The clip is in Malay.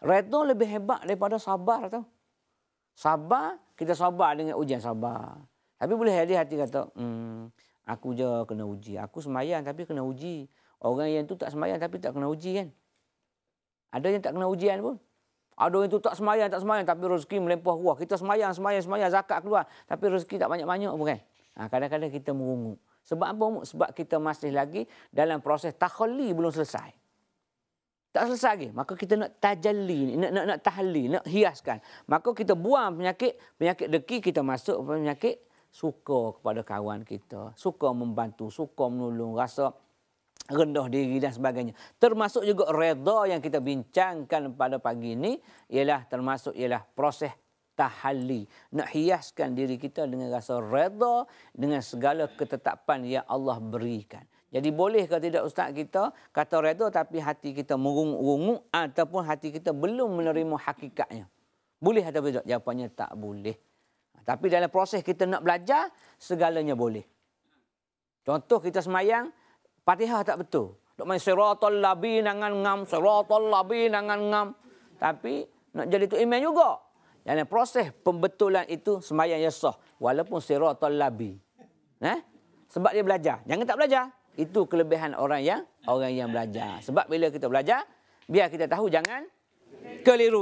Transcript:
Redha lebih hebat daripada sabar tu. Sabar, kita sabar dengan ujian sabar. Tapi boleh hati hati kata, hmm, aku je kena uji. Aku semayang tapi kena uji. Orang yang tu tak semayang tapi tak kena uji kan. Ada yang tak kena ujian pun. Ada yang tu tak semayang, tak semayang tapi rezeki melempuh ruah. Kita semayang, semayang, semayang, zakat keluar. Tapi rezeki tak banyak-banyak pun kan. Ha, kadang-kadang kita merungut. Sebab apa? Sebab kita masih lagi dalam proses takhali belum selesai tak selesai lagi. Maka kita nak tajalli, nak, nak, nak tahli, nak hiaskan. Maka kita buang penyakit, penyakit deki kita masuk penyakit suka kepada kawan kita. Suka membantu, suka menolong, rasa rendah diri dan sebagainya. Termasuk juga reda yang kita bincangkan pada pagi ini ialah termasuk ialah proses tahalli. Nak hiaskan diri kita dengan rasa reda dengan segala ketetapan yang Allah berikan. Jadi boleh ke tidak ustaz kita kata redha tapi hati kita murung-urung ataupun hati kita belum menerima hakikatnya. Boleh atau tidak? Jawapannya tak boleh. Tapi dalam proses kita nak belajar, segalanya boleh. Contoh kita semayang, patihah tak betul. Duk main siratul labi nangan ngam, siratul labi nangan ngam. Tapi nak jadi tu iman juga. Dalam proses pembetulan itu semayang ya Walaupun siratul labi. Eh? Sebab dia belajar. Jangan tak belajar. Itu kelebihan orang yang orang yang belajar. Sebab bila kita belajar, biar kita tahu jangan keliru.